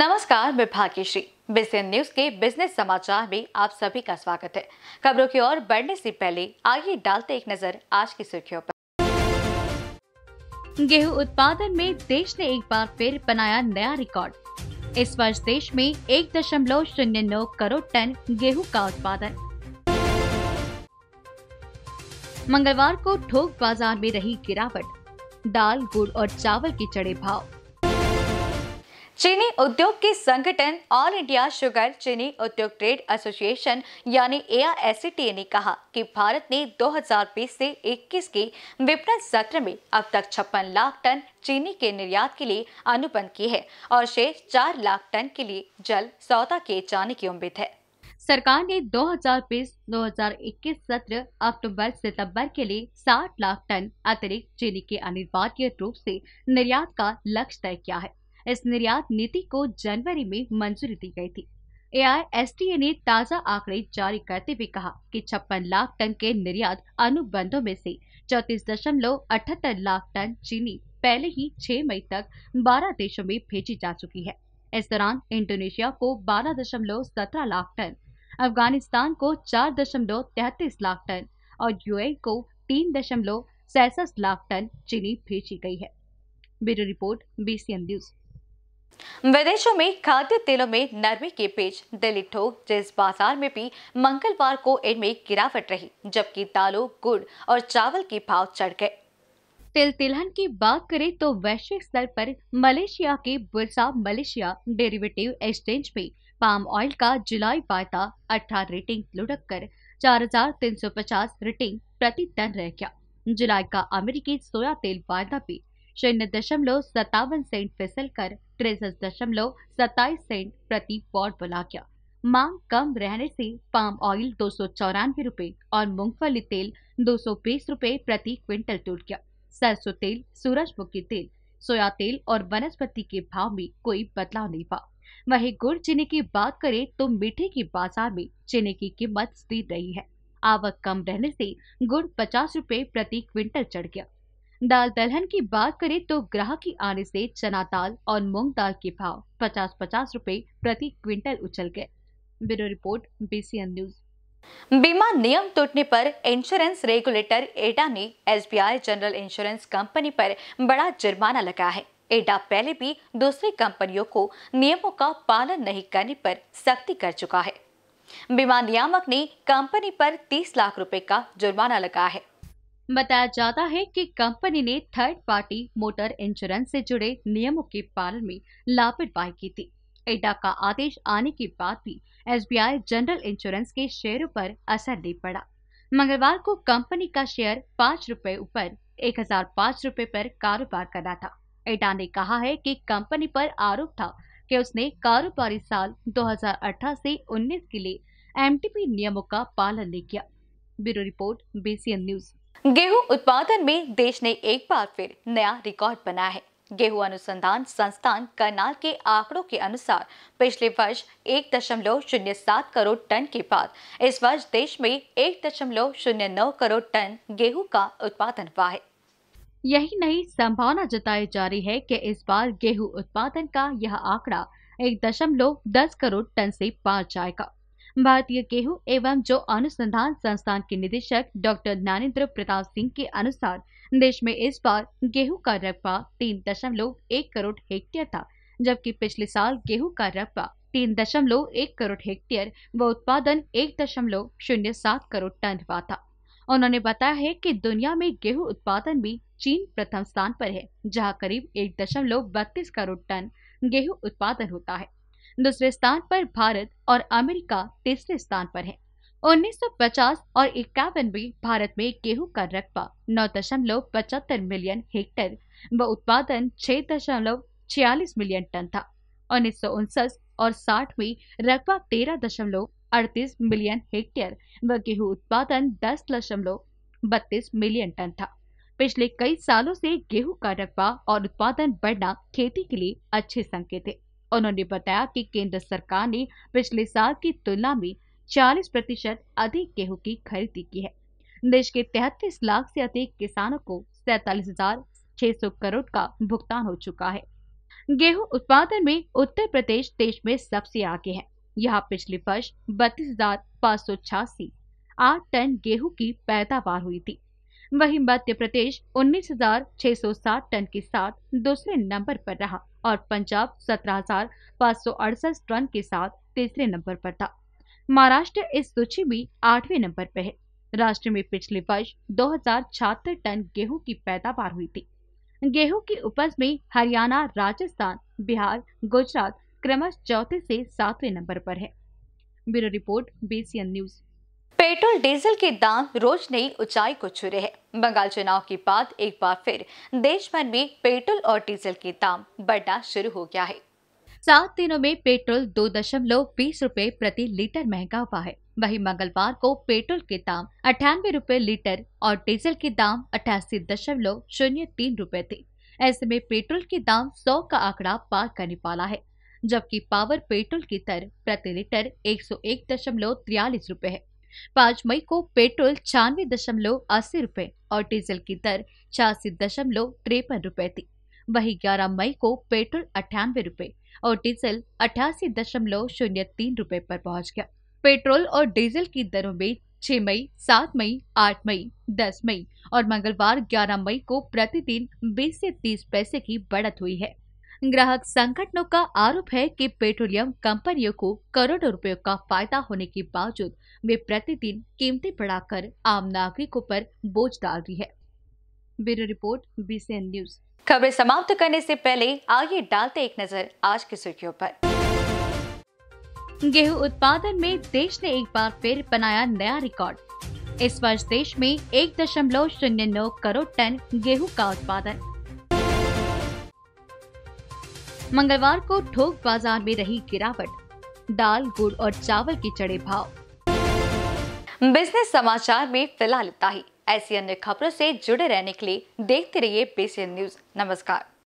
नमस्कार मैं Bhagyashree business news के बिजनेस समाचार में आप सभी का स्वागत है खबरों की ओर बढ़ने से पहले आइए डालते एक नजर आज की सुर्खियों पर गेहूं उत्पादन में देश ने एक बार फिर बनाया नया रिकॉर्ड इस वर्ष देश में एक दशमलव शून्य नौ करोड़ टन गेहूं का उत्पादन मंगलवार को ठोक बाजार में रही गिरावट दाल गुड़ और चावल के चढ़े भाव चीनी उद्योग के संगठन ऑल इंडिया शुगर चीनी उद्योग ट्रेड एसोसिएशन यानी ए ने कहा कि भारत ने 2020 से 21 के विपणन सत्र में अब तक छप्पन लाख टन चीनी के निर्यात के लिए अनुबंध की है और शेष चार लाख टन के लिए जल सौदा किए जाने की उम्मीद है सरकार ने 2020-2021 सत्र अक्टूबर सितंबर के लिए 60 लाख टन अतिरिक्त चीनी के अनिवार्य रूप से निर्यात का लक्ष्य तय किया है इस निर्यात नीति को जनवरी में मंजूरी दी गई थी ए ने ताजा आंकड़े जारी करते हुए कहा कि छप्पन लाख टन के निर्यात अनुबंधों में से चौतीस दशमलव अठहत्तर लाख टन चीनी पहले ही 6 मई तक 12 देशों में भेजी जा चुकी है इस दौरान इंडोनेशिया को बारह दशमलव सत्रह लाख टन अफगानिस्तान को चार दशमलव तैतीस लाख टन और यूए को तीन दशमलव सैसठ लाख टन चीनी भेजी गई है ब्यूरो रिपोर्ट बीसीएन न्यूज विदेशों में खाद्य तेलों में नरमी के पेच दिल्ली ठोक जिस बाजार में भी मंगलवार को इनमें गिरावट रही जबकि दालों गुड़ और चावल के भाव चढ़ गए तिल तिलहन की बात करें तो वैश्विक स्तर पर मलेशिया के बुरसा मलेशिया डेरिवेटिव एक्सचेंज में पाम ऑयल का जुलाई वायदा अठारह रेटिंग लुढ़क कर चार हजार तीन सौ पचास रेटिंग प्रति टन रह गया जुलाई का अमेरिकी सोया तेल वायदा भी शून्य दशमलव सत्तावन सेंट फिसल कर तिरसठ दशमलव सत्ताईस सेंट प्रति वॉट बुला गया मांग कम रहने से पाम ऑयल दो सौ चौरानवे रूपए और मूंगफली तेल दो सौ बीस रूपए प्रति क्विंटल टूट गया सरसों तेल सूरजमुखी तेल सोया तेल और वनस्पति के भाव में कोई बदलाव नहीं हुआ वही गुड़ चीनी की बात करें तो मीठे के बाजार में चीनी की कीमत स्थिर रही है आवक कम रहने से गुड़ पचास रूपए प्रति क्विंटल चढ़ गया दाल दलहन की बात करें तो ग्राहक की आने से चना दाल और मूंग दाल के भाव 50-50 रुपए प्रति क्विंटल उछल गए ब्यूरो रिपोर्ट बीसीएन न्यूज बीमा नियम टूटने पर इंश्योरेंस रेगुलेटर एडा ने एसबीआई जनरल इंश्योरेंस कंपनी पर बड़ा जुर्माना लगाया है एडा पहले भी दूसरी कंपनियों को नियमों का पालन नहीं करने पर सख्ती कर चुका है बीमा नियामक ने कंपनी पर 30 लाख रुपए का जुर्माना लगाया है बताया जाता है कि कंपनी ने थर्ड पार्टी मोटर इंश्योरेंस से जुड़े नियमों के पालन में लापरवाही की थी एडा का आदेश आने के बाद भी एसबीआई जनरल इंश्योरेंस के शेयरों पर असर नहीं पड़ा मंगलवार को कंपनी का शेयर पाँच रुपए ऊपर एक हजार पाँच रुपए पर कारोबार करा था एडा ने कहा है कि कंपनी पर आरोप था कि उसने कारोबारी साल 2018 से 19 के लिए एमटीपी नियमों का पालन नहीं किया ब्यूरो रिपोर्ट बीसीएन न्यूज गेहूं उत्पादन में देश ने एक बार फिर नया रिकॉर्ड बनाया है गेहूं अनुसंधान संस्थान करनाल के आंकड़ों के अनुसार पिछले वर्ष एक दशमलव शून्य सात करोड़ टन के बाद इस वर्ष देश में एक दशमलव शून्य नौ करोड़ टन गेहूं का उत्पादन हुआ है यही नहीं संभावना जताई जा रही है कि इस बार गेहूं उत्पादन का यह आंकड़ा एक दशमलव दस करोड़ टन से पार जाएगा भारतीय गेहूँ एवं जो अनुसंधान संस्थान के निदेशक डॉक्टर ज्ञानेन्द्र प्रताप सिंह के अनुसार देश में इस बार गेहूं का रकबा तीन दशमलव एक करोड़ हेक्टेयर था जबकि पिछले साल गेहूं का रकबा तीन दशमलव एक करोड़ हेक्टेयर व उत्पादन एक दशमलव शून्य सात करोड़ टन हुआ था उन्होंने बताया है कि दुनिया में गेहूं उत्पादन में चीन प्रथम स्थान पर है जहां करीब एक दशमलव बत्तीस करोड़ टन गेहूं उत्पादन होता है दूसरे स्थान पर भारत और अमेरिका तीसरे स्थान पर है 1950 और इक्यावन में भारत में गेहूं का रकबा नौ दशमलव पचहत्तर मिलियन हेक्टेयर व उत्पादन छह दशमलव छियालीस मिलियन टन था उन्नीस और साठ में रकबा तेरह दशमलव अड़तीस मिलियन हेक्टेयर व गेहूं उत्पादन दस दशमलव बत्तीस मिलियन टन था पिछले कई सालों से गेहूं का रकबा और उत्पादन बढ़ना खेती के लिए अच्छे संकेत है उन्होंने बताया कि केंद्र सरकार ने पिछले साल की तुलना में 40 प्रतिशत अधिक गेहूं की खरीदी की है देश के तैतीस लाख से अधिक किसानों को सैतालीस हजार छह सौ करोड़ का भुगतान हो चुका है गेहूं उत्पादन में उत्तर प्रदेश देश में सबसे आगे है यहाँ पिछले वर्ष बत्तीस हजार पाँच सौ छियासी आठ टन गेहूं की पैदावार हुई थी वहीं मध्य प्रदेश 19,607 टन के साथ दूसरे नंबर पर रहा और पंजाब 17,568 टन के साथ तीसरे नंबर पर था महाराष्ट्र इस सूची में आठवें नंबर पर है राष्ट्र में पिछले वर्ष दो टन गेहूं की पैदावार हुई थी गेहूं की उपज में हरियाणा राजस्थान बिहार गुजरात क्रमश चौथे से सातवें नंबर पर है bureau report BCN news petrol diesel के दाम रोज नई ऊंचाई को छू रहे हैं बंगाल चुनाव के बाद एक बार फिर देश भर में पेट्रोल और डीजल के दाम बढ़ना शुरू हो गया है सात दिनों में पेट्रोल दो दशमलव बीस रूपए प्रति लीटर महंगा हुआ है वहीं मंगलवार को पेट्रोल के दाम अठानवे रूपए लीटर और डीजल के दाम अठासी दशमलव शून्य तीन रूपए थे ऐसे में पेट्रोल के दाम सौ का आंकड़ा पार करने वाला है जबकि पावर पेट्रोल की दर प्रति लीटर एक सौ एक दशमलव त्रियालीस रूपए है पाँच मई को पेट्रोल छियानवे दशमलव अस्सी रूपए और डीजल की दर छियासी दशमलव तिरपन रूपए थी वही ग्यारह मई को पेट्रोल अठानवे रूपए और डीजल अठासी दशमलव शून्य तीन रूपए पर पहुंच गया पेट्रोल और डीजल की दरों में छह मई सात मई आठ मई दस मई और मंगलवार ग्यारह मई को प्रतिदिन बीस से तीस पैसे की बढ़त हुई है ग्राहक संगठनों का आरोप है कि पेट्रोलियम कंपनियों को करोड़ों रुपयों का फायदा होने के बावजूद वे प्रतिदिन कीमतें बढ़ाकर आम नागरिकों पर बोझ डाल रही है ब्यूरो रिपोर्ट बीसीएन न्यूज खबरें समाप्त करने से पहले आगे डालते एक नजर आज की सुर्खियों पर गेहूं उत्पादन में देश ने एक बार फिर बनाया नया रिकॉर्ड इस वर्ष देश में एक दशमलव शून्य नौ करोड़ टन गेहूं का उत्पादन मंगलवार को ठोक बाजार में रही गिरावट दाल गुड़ और चावल के चढ़े भाव बिजनेस समाचार में फिलहाल इतना ही ऐसी अन्य खबरों से जुड़े रहने के लिए देखते रहिए बेसियन न्यूज नमस्कार